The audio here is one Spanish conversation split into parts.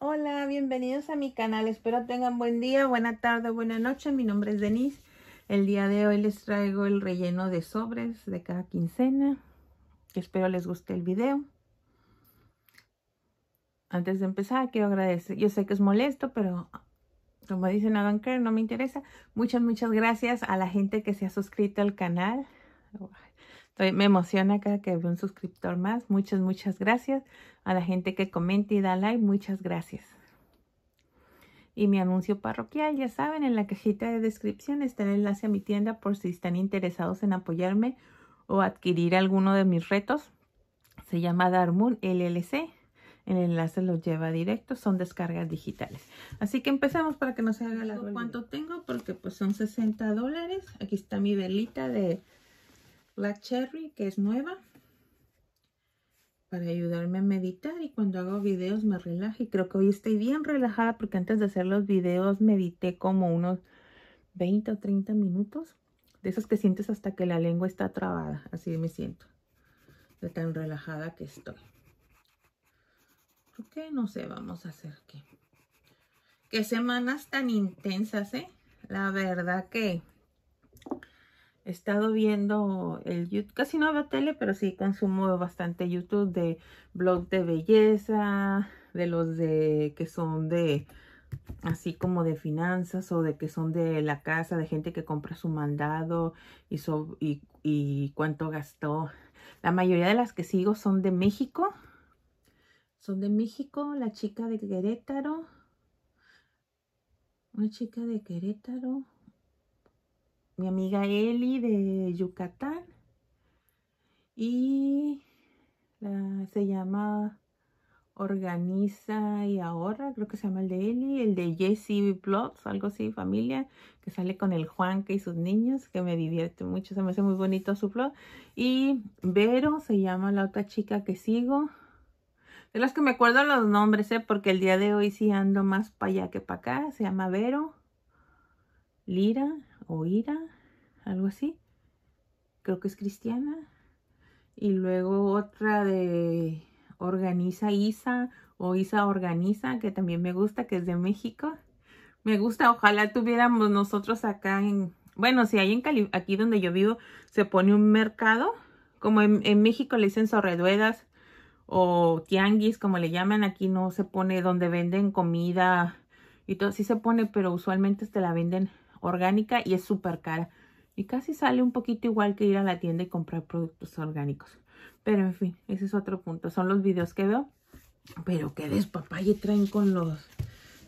Hola, bienvenidos a mi canal. Espero tengan buen día, buena tarde, buena noche. Mi nombre es Denise. El día de hoy les traigo el relleno de sobres de cada quincena. Espero les guste el video. Antes de empezar, quiero agradecer. Yo sé que es molesto, pero como dicen, a que no me interesa. Muchas, muchas gracias a la gente que se ha suscrito al canal me emociona cada que veo un suscriptor más. Muchas, muchas gracias. A la gente que comenta y da like, muchas gracias. Y mi anuncio parroquial, ya saben, en la cajita de descripción está el enlace a mi tienda por si están interesados en apoyarme o adquirir alguno de mis retos. Se llama Darmoon LLC. El enlace los lleva directo, son descargas digitales. Así que empezamos para que no se haga la ¿Cuánto tengo? Porque pues son 60 dólares. Aquí está mi velita de la Cherry, que es nueva, para ayudarme a meditar y cuando hago videos me relaje. Y creo que hoy estoy bien relajada porque antes de hacer los videos medité como unos 20 o 30 minutos. De esos que sientes hasta que la lengua está trabada. Así me siento. De tan relajada que estoy. porque no sé, vamos a hacer qué. Qué semanas tan intensas, ¿eh? La verdad que he estado viendo el YouTube, casi no veo tele, pero sí consumo bastante YouTube de blogs de belleza, de los de que son de así como de finanzas o de que son de la casa, de gente que compra su mandado y, y cuánto gastó. La mayoría de las que sigo son de México. Son de México, la chica de Querétaro. Una chica de Querétaro mi amiga Eli de Yucatán. Y se llama Organiza y Ahorra, creo que se llama el de Eli, el de Jesse Plots. algo así, familia, que sale con el Juanca y sus niños, que me divierte mucho, se me hace muy bonito su plot. Y Vero se llama la otra chica que sigo. De las que me acuerdo los nombres, ¿eh? porque el día de hoy sí ando más para allá que para acá. Se llama Vero, Lira, Oira, algo así. Creo que es cristiana. Y luego otra de Organiza Isa o Isa Organiza, que también me gusta, que es de México. Me gusta, ojalá tuviéramos nosotros acá en, bueno, si hay en Cali, aquí donde yo vivo, se pone un mercado, como en, México le dicen sorreduedas o tianguis, como le llaman, aquí no se pone donde venden comida y todo, sí se pone, pero usualmente te la venden orgánica y es súper cara. Y casi sale un poquito igual que ir a la tienda y comprar productos orgánicos. Pero en fin, ese es otro punto. Son los videos que veo. Pero qué y traen con los,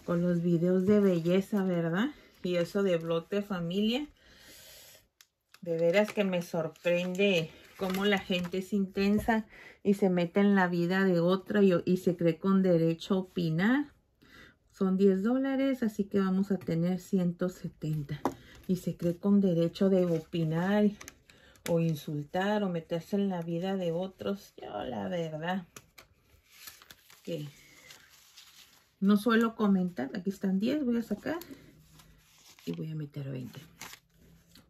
con los videos de belleza, ¿verdad? Y eso de blote familia. De veras que me sorprende cómo la gente es intensa y se mete en la vida de otra y se cree con derecho a opinar. Son 10 dólares, así que vamos a tener 170. Y se cree con derecho de opinar o insultar o meterse en la vida de otros. Yo la verdad que no suelo comentar. Aquí están 10, voy a sacar y voy a meter 20.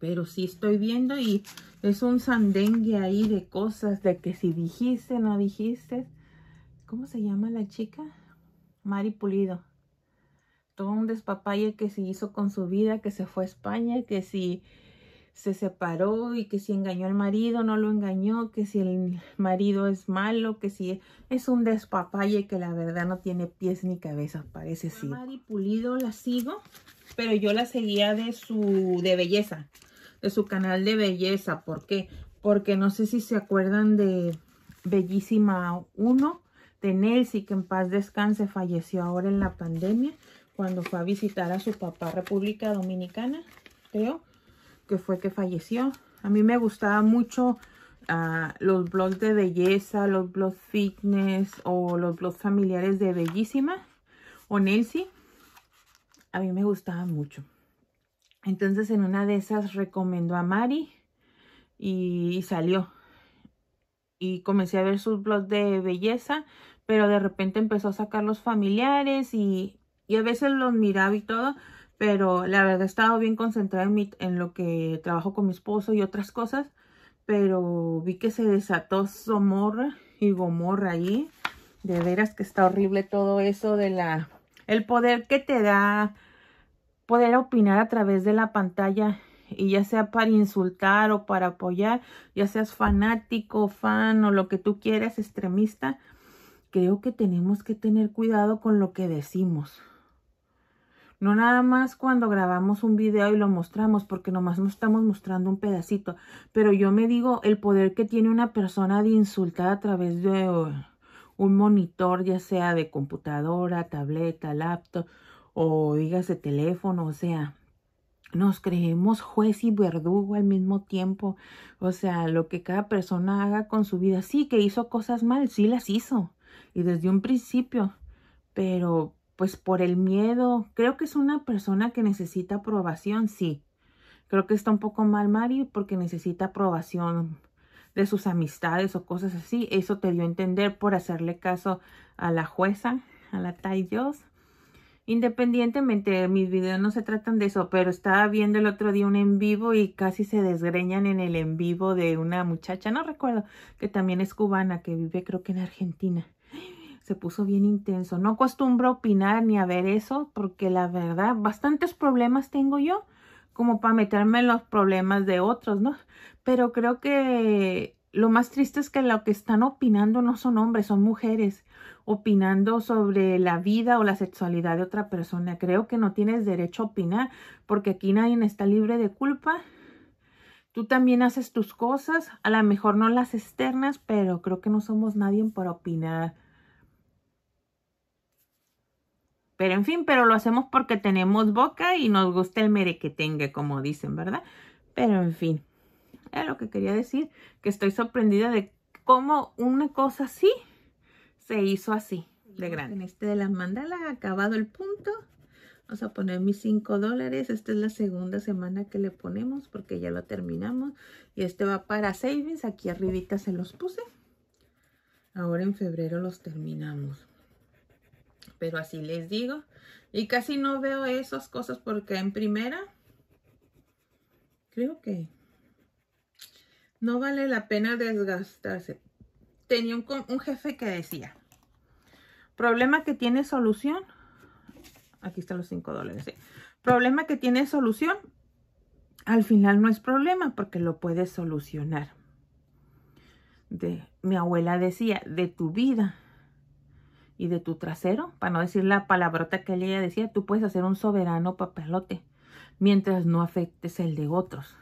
Pero sí estoy viendo y es un sandengue ahí de cosas, de que si dijiste, no dijiste. ¿Cómo se llama la chica? Mari Pulido un despapalle que se hizo con su vida, que se fue a España, que si se separó y que si engañó al marido, no lo engañó, que si el marido es malo, que si es un despapalle que la verdad no tiene pies ni cabeza, parece sí. Maripulido la sigo, pero yo la seguía de su de belleza, de su canal de belleza, ¿por qué? Porque no sé si se acuerdan de Bellísima 1 de Nelsie, que en paz descanse, falleció ahora en la pandemia cuando fue a visitar a su papá República Dominicana, creo, que fue que falleció. A mí me gustaban mucho ah, los blogs de belleza, los blogs fitness o los blogs familiares de Bellísima o Nelcy. A mí me gustaban mucho. Entonces en una de esas recomendó a Mari y salió. Y comencé a ver sus blogs de belleza, pero de repente empezó a sacar los familiares y, y a veces los miraba y todo, pero la verdad he estado bien concentrada en, mi, en lo que trabajo con mi esposo y otras cosas. Pero vi que se desató Somorra y Gomorra ahí. De veras que está horrible todo eso de la... El poder que te da poder opinar a través de la pantalla y ya sea para insultar o para apoyar, ya seas fanático, fan o lo que tú quieras, extremista, creo que tenemos que tener cuidado con lo que decimos. No nada más cuando grabamos un video y lo mostramos, porque nomás nos estamos mostrando un pedacito. Pero yo me digo el poder que tiene una persona de insultar a través de uh, un monitor, ya sea de computadora, tableta, laptop o dígase teléfono, o sea, nos creemos juez y verdugo al mismo tiempo. O sea, lo que cada persona haga con su vida. Sí, que hizo cosas mal, sí las hizo. Y desde un principio. Pero pues por el miedo. Creo que es una persona que necesita aprobación, sí. Creo que está un poco mal Mari porque necesita aprobación de sus amistades o cosas así. Eso te dio a entender por hacerle caso a la jueza, a la Tay Dios. Independientemente, mis videos no se tratan de eso, pero estaba viendo el otro día un en vivo y casi se desgreñan en el en vivo de una muchacha, no recuerdo, que también es cubana, que vive creo que en Argentina se puso bien intenso. No acostumbro a opinar ni a ver eso porque la verdad bastantes problemas tengo yo como para meterme en los problemas de otros, ¿no? Pero creo que lo más triste es que lo que están opinando no son hombres, son mujeres opinando sobre la vida o la sexualidad de otra persona. Creo que no tienes derecho a opinar porque aquí nadie está libre de culpa. Tú también haces tus cosas, a lo mejor no las externas, pero creo que no somos nadie para opinar. Pero en fin, pero lo hacemos porque tenemos boca y nos gusta el que tenga, como dicen, ¿verdad? Pero en fin, es lo que quería decir, que estoy sorprendida de cómo una cosa así se hizo así, de grande. En este de la mandala, acabado el punto, vamos a poner mis 5 dólares. Esta es la segunda semana que le ponemos porque ya lo terminamos. Y este va para savings, aquí arribita se los puse. Ahora en febrero los terminamos. Pero así les digo. Y casi no veo esas cosas porque en primera, creo que no vale la pena desgastarse. Tenía un, un jefe que decía, problema que tiene solución, aquí están los 5 dólares, problema que tiene solución, al final no es problema porque lo puedes solucionar. De, mi abuela decía, de tu vida y de tu trasero, para no decir la palabrota que ella decía, tú puedes hacer un soberano papelote mientras no afectes el de otros.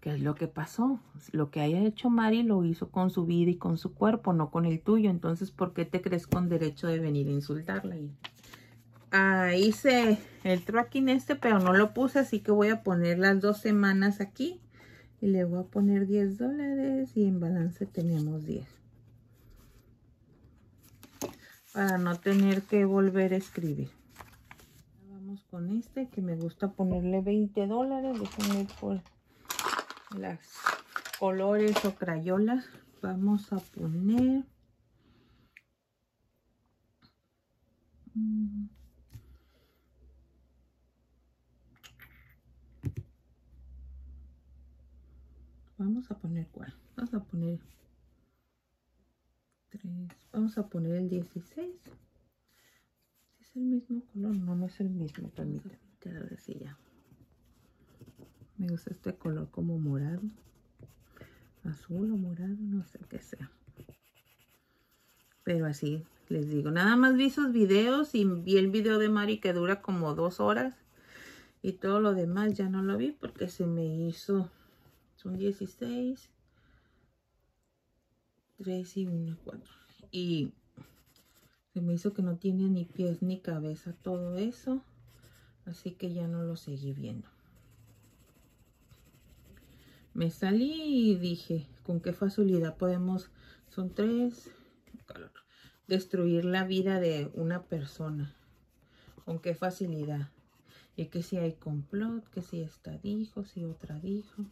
¿Qué es lo que pasó? Lo que haya hecho Mari lo hizo con su vida y con su cuerpo, no con el tuyo. Entonces, ¿por qué te crees con derecho de venir a insultarla? Ahí hice el tracking este, pero no lo puse, así que voy a poner las dos semanas aquí. Y le voy a poner 10 dólares y en balance tenemos 10 para no tener que volver a escribir. Vamos con este que me gusta ponerle 20 dólares. Déjenme por las colores o crayolas. Vamos a poner... Mm. Vamos a poner cuál. Vamos a poner vamos a poner el 16 es el mismo color no es el mismo permítame me gusta este color como morado azul o morado no sé qué sea pero así les digo nada más vi sus videos y vi el video de Mari que dura como dos horas y todo lo demás ya no lo vi porque se me hizo son 16 3 y y 4. Y se me hizo que no tiene ni pies ni cabeza todo eso. Así que ya no lo seguí viendo. Me salí y dije, con qué facilidad podemos, son tres, destruir la vida de una persona. Con qué facilidad. Y que si hay complot, que si esta dijo, si otra dijo.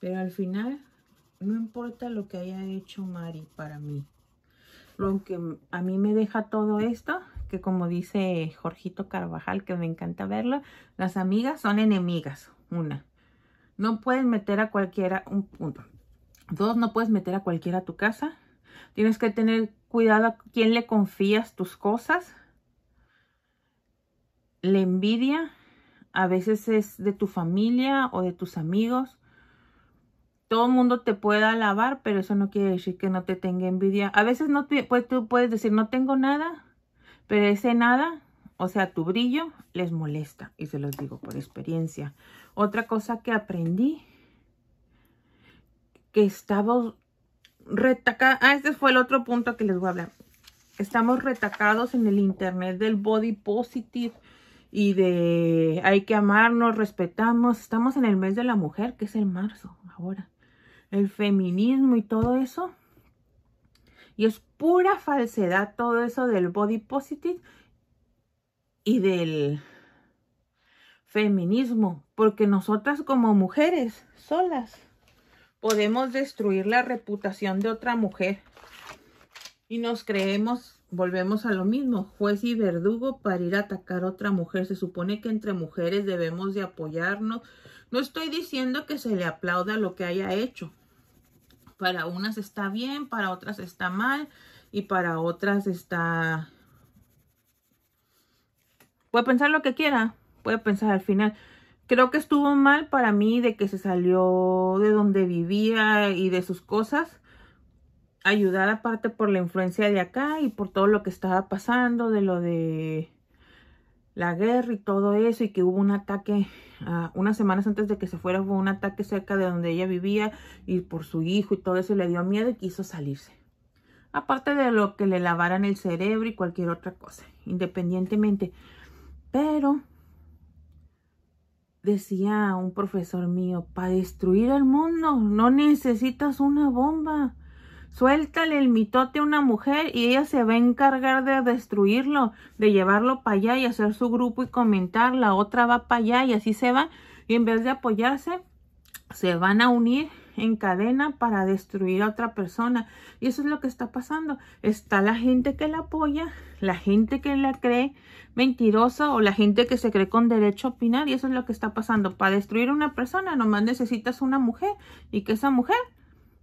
Pero al final no importa lo que haya hecho Mari para mí. Lo que a mí me deja todo esto, que como dice Jorgito Carvajal, que me encanta verlo, las amigas son enemigas. Una, no puedes meter a cualquiera, un punto. Dos, no puedes meter a cualquiera a tu casa. Tienes que tener cuidado a quién le confías tus cosas. La envidia a veces es de tu familia o de tus amigos todo el mundo te pueda alabar, pero eso no quiere decir que no te tenga envidia. A veces no pues, tú puedes decir, no tengo nada, pero ese nada, o sea, tu brillo les molesta. Y se los digo por experiencia. Otra cosa que aprendí, que estamos retacados. Ah, este fue el otro punto que les voy a hablar. Estamos retacados en el internet del body positive y de hay que amarnos, respetamos. Estamos en el mes de la mujer, que es el marzo ahora el feminismo y todo eso. Y es pura falsedad todo eso del body positive y del feminismo. Porque nosotras como mujeres solas podemos destruir la reputación de otra mujer. Y nos creemos, volvemos a lo mismo, juez y verdugo para ir a atacar a otra mujer. Se supone que entre mujeres debemos de apoyarnos. No estoy diciendo que se le aplauda lo que haya hecho. Para unas está bien, para otras está mal y para otras está... Puede pensar lo que quiera, puede pensar al final. Creo que estuvo mal para mí de que se salió de donde vivía y de sus cosas. ayudada aparte por la influencia de acá y por todo lo que estaba pasando, de lo de la guerra y todo eso y que hubo un ataque ah, unas semanas antes de que se fuera hubo un ataque cerca de donde ella vivía y por su hijo y todo eso le dio miedo y quiso salirse. Aparte de lo que le lavaran el cerebro y cualquier otra cosa, independientemente. Pero decía un profesor mío, para destruir el mundo no necesitas una bomba. Suéltale el mitote a una mujer y ella se va a encargar de destruirlo, de llevarlo para allá y hacer su grupo y comentar, la otra va para allá y así se va. Y en vez de apoyarse, se van a unir en cadena para destruir a otra persona. Y eso es lo que está pasando. Está la gente que la apoya, la gente que la cree mentirosa o la gente que se cree con derecho a opinar. Y eso es lo que está pasando. Para destruir a una persona nomás necesitas una mujer y que esa mujer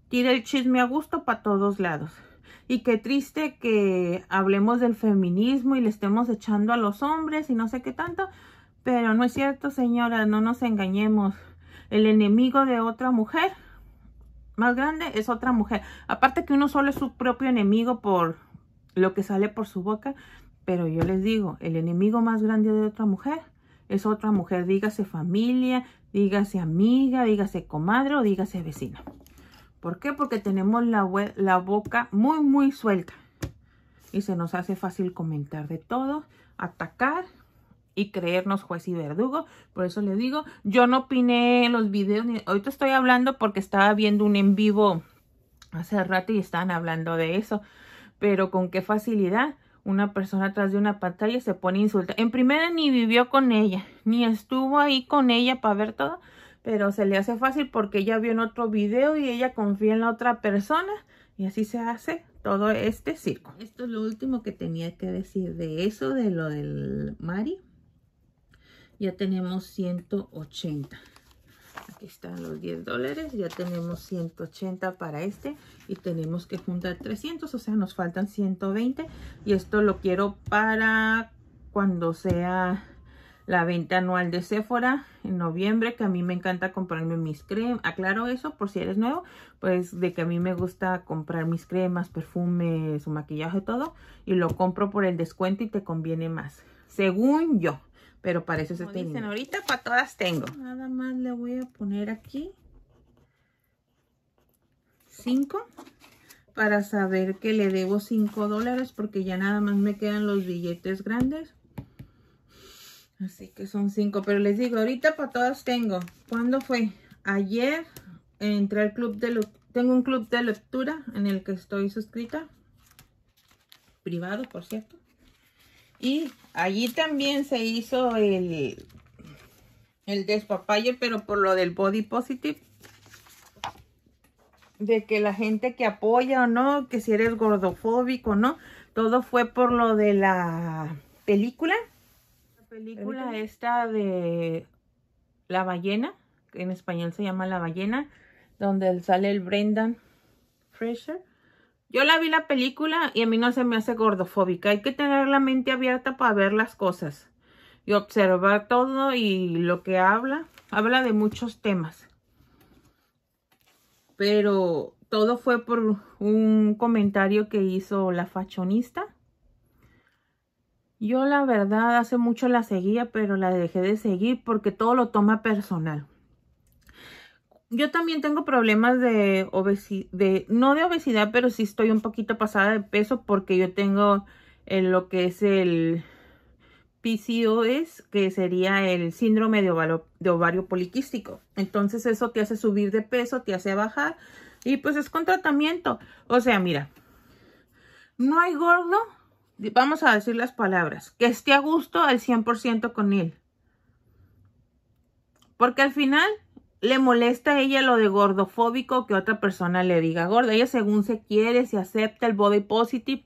tira el chisme a gusto para todos lados. Y qué triste que hablemos del feminismo y le estemos echando a los hombres y no sé qué tanto. Pero no es cierto, señora, no nos engañemos. El enemigo de otra mujer más grande es otra mujer. Aparte que uno solo es su propio enemigo por lo que sale por su boca. Pero yo les digo, el enemigo más grande de otra mujer es otra mujer. Dígase familia, dígase amiga, dígase comadre o dígase vecina. ¿Por qué? Porque tenemos la, boca muy, muy suelta. Y se nos hace fácil comentar de todo, atacar y creernos juez y verdugo. Por eso le digo, yo no opiné en los videos. ahorita estoy hablando porque estaba viendo un en vivo hace rato y estaban hablando de eso. Pero con qué facilidad una persona atrás de una pantalla se pone insulta. En primera ni vivió con ella, ni estuvo ahí con ella para ver todo pero se le hace fácil porque ella vio en otro video y ella confía en la otra persona y así se hace todo este circo. Esto es lo último que tenía que decir de eso, de lo del Mari. Ya tenemos 180. Aquí están los 10 dólares. Ya tenemos 180 para este. Y tenemos que juntar 300. O sea, nos faltan 120. Y esto lo quiero para cuando sea la venta anual de Sephora en noviembre, que a mí me encanta comprarme mis cremas. Aclaro eso por si eres nuevo, pues de que a mí me gusta comprar mis cremas, perfumes, maquillaje, todo. Y lo compro por el descuento y te conviene más, según yo. Pero para eso se este dicen ahorita, para todas tengo. Nada más le voy a poner aquí 5 para saber que le debo cinco dólares porque ya nada más me quedan los billetes grandes Así que son cinco. Pero les digo, ahorita para todos tengo. ¿Cuándo fue? Ayer entré al club de Tengo un club de lectura en el que estoy suscrita. Privado, por cierto. Y allí también se hizo el, el despapalle, pero por lo del body positive. De que la gente que apoya o no, que si eres gordofóbico no. Todo fue por lo de la película película esta de La ballena, que en español se llama La ballena, donde sale el Brendan Fraser. Yo la vi la película y a mí no se me hace gordofóbica. Hay que tener la mente abierta para ver las cosas y observar todo y lo que habla. Habla de muchos temas. Pero todo fue por un comentario que hizo la fachonista yo la verdad hace mucho la seguía, pero la dejé de seguir porque todo lo toma personal. Yo también tengo problemas de obesidad, no de obesidad, pero sí estoy un poquito pasada de peso porque yo tengo en eh, lo que es el PCOS, que sería el síndrome de de ovario poliquístico. Entonces eso te hace subir de peso, te hace bajar y pues es con tratamiento. O sea, mira, no hay gordo vamos a decir las palabras, que esté a gusto al 100% con él. Porque al final le molesta a ella lo de gordofóbico que otra persona le diga gorda. Ella según se quiere, se acepta el body positive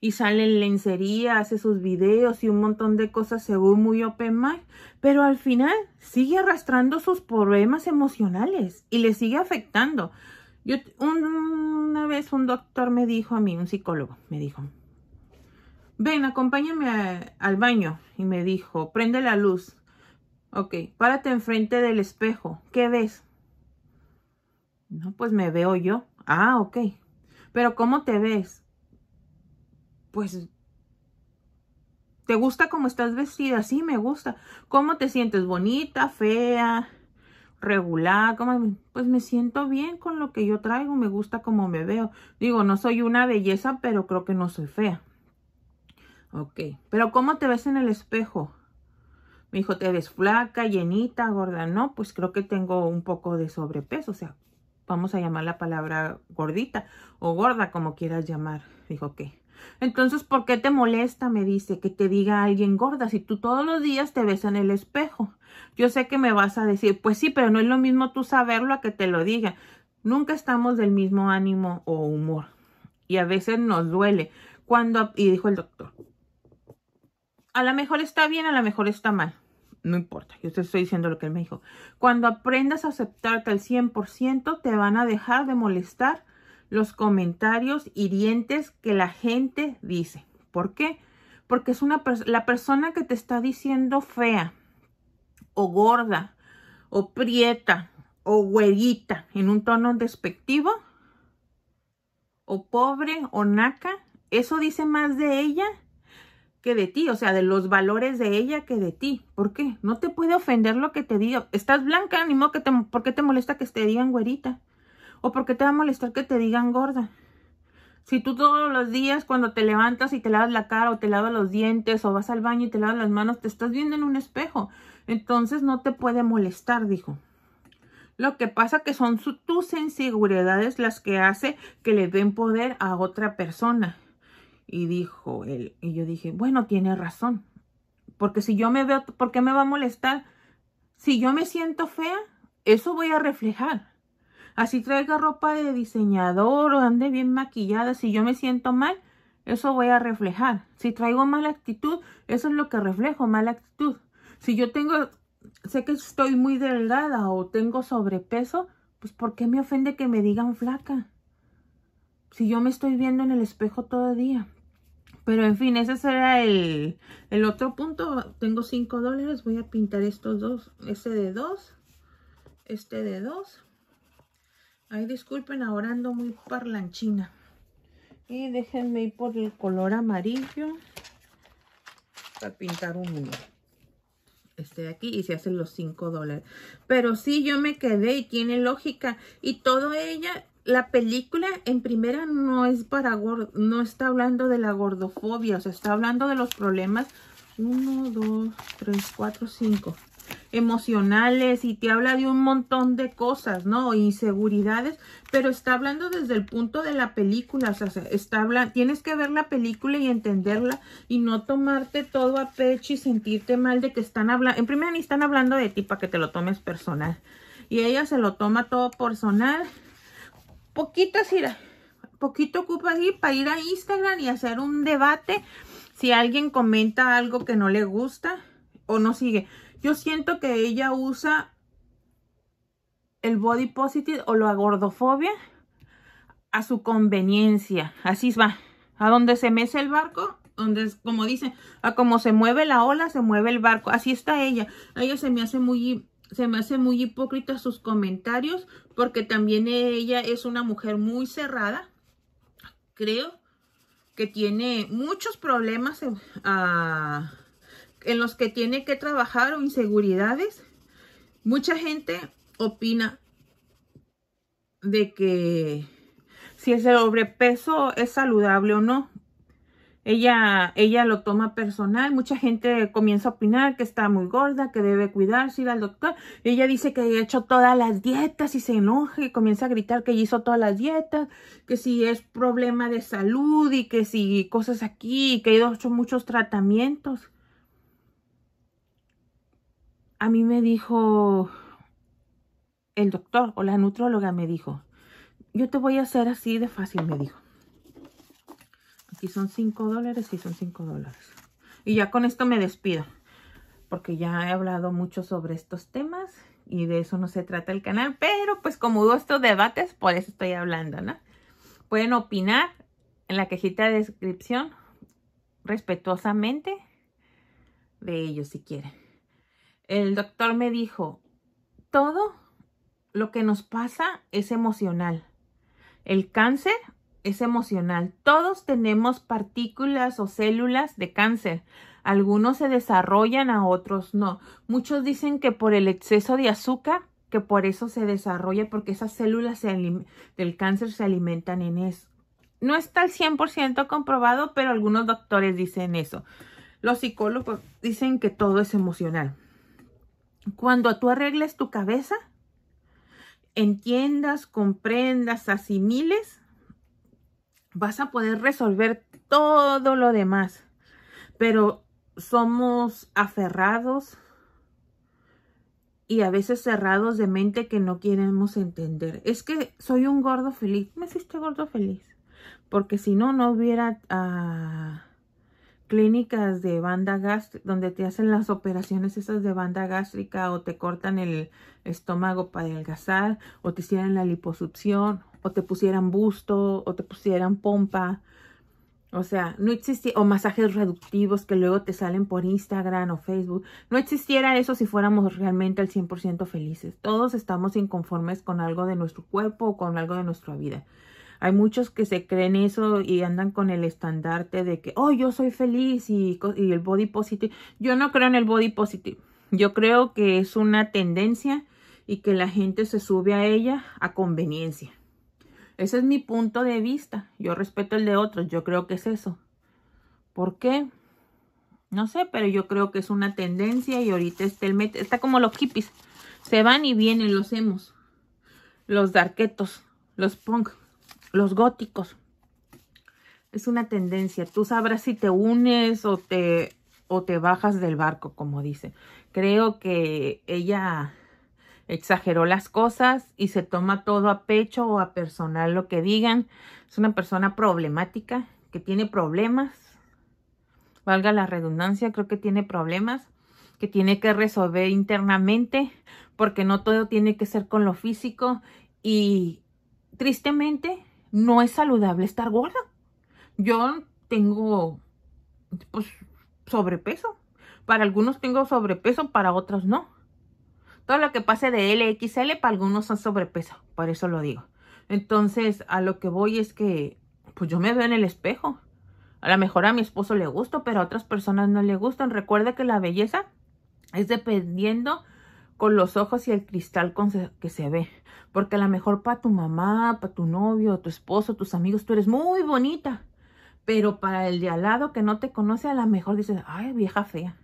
y sale en lencería, hace sus videos y un montón de cosas según muy open mind. Pero al final sigue arrastrando sus problemas emocionales y le sigue afectando. Yo, una vez un doctor me dijo a mí, un psicólogo, me dijo, ven, acompáñame al baño. Y me dijo, prende la luz. Ok, párate enfrente del espejo. ¿Qué ves? No, pues me veo yo. Ah, ok. Pero ¿cómo te ves? Pues, ¿te gusta cómo estás vestida? Sí, me gusta. ¿Cómo te sientes? ¿Bonita, fea, regular? ¿Cómo? Pues me siento bien con lo que yo traigo. Me gusta cómo me veo. Digo, no soy una belleza, pero creo que no soy fea. Ok, pero ¿cómo te ves en el espejo? Me dijo, ¿te ves flaca, llenita, gorda? No, pues creo que tengo un poco de sobrepeso, o sea, vamos a llamar la palabra gordita o gorda, como quieras llamar. Dijo, ¿qué? Entonces, ¿por qué te molesta? Me dice que te diga alguien gorda si tú todos los días te ves en el espejo. Yo sé que me vas a decir, pues sí, pero no es lo mismo tú saberlo a que te lo diga. Nunca estamos del mismo ánimo o humor. Y a veces nos duele. Cuando, y dijo el doctor, a lo mejor está bien, a lo mejor está mal. No importa, yo te estoy diciendo lo que él me dijo. Cuando aprendas a aceptarte al 100%, te van a dejar de molestar los comentarios hirientes que la gente dice. ¿Por qué? Porque es una la persona que te está diciendo fea o gorda o prieta o güerita en un tono despectivo o pobre o naca, eso dice más de ella que de ti, o sea, de los valores de ella que de ti. ¿Por qué? No te puede ofender lo que te digo. Estás blanca, ni modo que te, ¿por qué te molesta que te digan güerita? ¿O por qué te va a molestar que te digan gorda? Si tú todos los días cuando te levantas y te lavas la cara o te lavas los dientes o vas al baño y te lavas las manos, te estás viendo en un espejo. Entonces no te puede molestar, dijo. Lo que pasa que son tus inseguridades las que hace que le den poder a otra persona. Y dijo él, y yo dije, bueno, tiene razón. Porque si yo me veo, ¿por qué me va a molestar? Si yo me siento fea, eso voy a reflejar. Así traiga ropa de diseñador o ande bien maquillada. Si yo me siento mal, eso voy a reflejar. Si traigo mala actitud, eso es lo que reflejo, mala actitud. Si yo tengo, sé que estoy muy delgada o tengo sobrepeso, pues ¿por qué me ofende que me digan flaca? si yo me estoy viendo en el espejo todo día. Pero en fin, ese será el, otro punto. Tengo 5 dólares. Voy a pintar estos dos. Este de dos. Este de dos. Ay, disculpen, ahora ando muy parlanchina. Y déjenme ir por el color amarillo. Para pintar un uno. Este de aquí. Y se hacen los 5 dólares. Pero sí, yo me quedé y tiene lógica. Y todo ella la película en primera no es para gordo, no está hablando de la gordofobia, o sea, está hablando de los problemas Uno, dos, tres, cuatro, cinco. emocionales y te habla de un montón de cosas, ¿no? Inseguridades, pero está hablando desde el punto de la película, o sea, está hablando, tienes que ver la película y entenderla y no tomarte todo a pecho y sentirte mal de que están hablando, en primera ni están hablando de ti para que te lo tomes personal. Y ella se lo toma todo personal Poquito, ir, poquito ocupa aquí para ir a Instagram y hacer un debate si alguien comenta algo que no le gusta o no sigue. Yo siento que ella usa el body positive o la gordofobia a su conveniencia. Así va. A donde se mece el barco, donde, como dicen, a como se mueve la ola, se mueve el barco. Así está ella. A ella se me hace muy se me hace muy hipócrita sus comentarios porque también ella es una mujer muy cerrada, creo que tiene muchos problemas en, ah, en los que tiene que trabajar o inseguridades. Mucha gente opina de que si el sobrepeso es saludable o no. Ella, ella lo toma personal, mucha gente comienza a opinar que está muy gorda, que debe cuidarse, ir al doctor. Ella dice que ha hecho todas las dietas y se enoja y comienza a gritar que hizo todas las dietas, que si es problema de salud y que si cosas aquí, que ha hecho muchos tratamientos. A mí me dijo el doctor o la nutróloga me dijo, yo te voy a hacer así de fácil, me dijo son 5 dólares, y son 5 dólares. Y ya con esto me despido. Porque ya he hablado mucho sobre estos temas. Y de eso no se trata el canal. Pero pues como hubo estos debates, por eso estoy hablando, ¿no? Pueden opinar en la cajita de descripción. Respetuosamente. De ellos si quieren. El doctor me dijo, todo lo que nos pasa es emocional. El cáncer es emocional. Todos tenemos partículas o células de cáncer. Algunos se desarrollan, a otros no. Muchos dicen que por el exceso de azúcar, que por eso se desarrolla, porque esas células del cáncer se alimentan en eso. No está al 100% comprobado, pero algunos doctores dicen eso. Los psicólogos dicen que todo es emocional. Cuando tú arregles tu cabeza, entiendas, comprendas, asimiles, vas a poder resolver todo lo demás. Pero somos aferrados y a veces cerrados de mente que no queremos entender. Es que soy un gordo feliz. Me hiciste gordo feliz. Porque si no, no hubiera ah, clínicas de banda gástrica donde te hacen las operaciones esas de banda gástrica o te cortan el estómago para adelgazar o te hicieran la liposucción o te pusieran busto, o te pusieran pompa. O sea, no existía, o masajes reductivos que luego te salen por Instagram o Facebook. No existiera eso si fuéramos realmente al 100% felices. Todos estamos inconformes con algo de nuestro cuerpo o con algo de nuestra vida. Hay muchos que se creen eso y andan con el estandarte de que, oh, yo soy feliz y el body positive. Yo no creo en el body positive. Yo creo que es una tendencia y que la gente se sube a ella a conveniencia. Ese es mi punto de vista. Yo respeto el de otros. Yo creo que es eso. ¿Por qué? No sé, pero yo creo que es una tendencia y ahorita está el Está como los hippies. Se van y vienen los hemos. Los darquetos. Los punk. Los góticos. Es una tendencia. Tú sabrás si te unes o te, o te bajas del barco, como dice. Creo que ella exageró las cosas y se toma todo a pecho o a personal lo que digan. Es una persona problemática que tiene problemas, valga la redundancia, creo que tiene problemas que tiene que resolver internamente porque no todo tiene que ser con lo físico y tristemente no es saludable estar gorda. Yo tengo pues sobrepeso. Para algunos tengo sobrepeso, para otros no. Todo lo que pase de LXL para algunos son sobrepeso, por eso lo digo. Entonces, a lo que voy es que, pues yo me veo en el espejo. A lo mejor a mi esposo le gusto, pero a otras personas no le gustan. Recuerda que la belleza es dependiendo con los ojos y el cristal que se ve. Porque a lo mejor para tu mamá, para tu novio, tu esposo, tus amigos, tú eres muy bonita. Pero para el de al lado que no te conoce, a lo mejor dices, ay, vieja fea,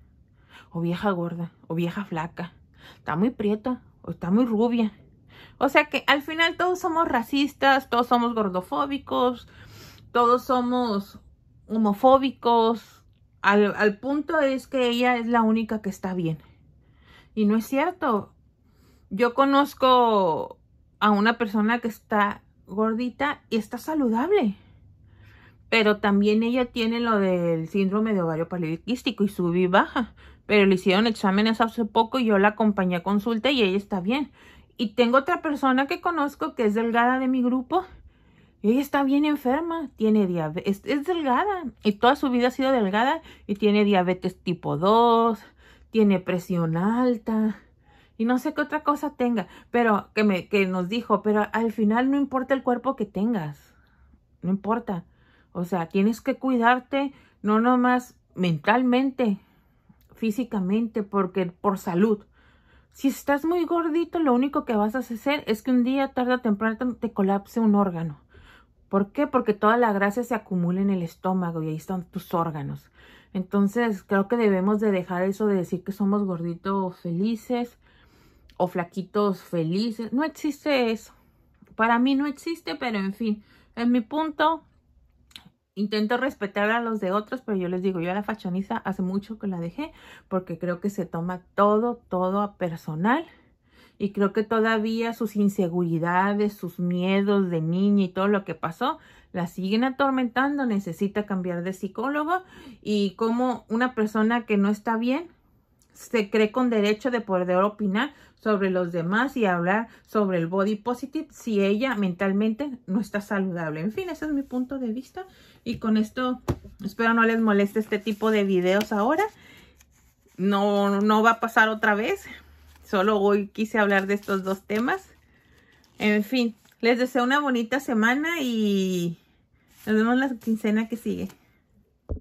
o vieja gorda, o vieja flaca está muy prieta o está muy rubia. O sea que al final todos somos racistas, todos somos gordofóbicos, todos somos homofóbicos. Al, punto es que ella es la única que está bien. Y no es cierto. Yo conozco a una persona que está gordita y está saludable. Pero también ella tiene lo del síndrome de ovario poliquístico y sube y baja pero le hicieron exámenes hace poco y yo la acompañé a consulta y ella está bien. Y tengo otra persona que conozco que es delgada de mi grupo. Y ella está bien enferma, tiene diabetes, es, delgada y toda su vida ha sido delgada y tiene diabetes tipo 2, tiene presión alta y no sé qué otra cosa tenga, pero que, me, que nos dijo, pero al final no importa el cuerpo que tengas, no importa. O sea, tienes que cuidarte, no nomás mentalmente, físicamente, porque por salud. Si estás muy gordito, lo único que vas a hacer es que un día, tarde o temprano, te colapse un órgano. ¿Por qué? Porque toda la gracia se acumula en el estómago y ahí están tus órganos. Entonces, creo que debemos de dejar eso de decir que somos gorditos felices o flaquitos felices. No existe eso. Para mí no existe, pero en fin, en mi punto, intento respetar a los de otros, pero yo les digo, yo a la fachoniza hace mucho que la dejé porque creo que se toma todo, todo a personal. Y creo que todavía sus inseguridades, sus miedos de niña y todo lo que pasó, la siguen atormentando. Necesita cambiar de psicólogo. Y como una persona que no está bien, se cree con derecho de poder opinar sobre los demás y hablar sobre el body positive si ella mentalmente no está saludable. En fin, ese es mi punto de vista y con esto espero no les moleste este tipo de videos ahora. No, no va a pasar otra vez. Solo hoy quise hablar de estos dos temas. En fin, les deseo una bonita semana y nos vemos la quincena que sigue.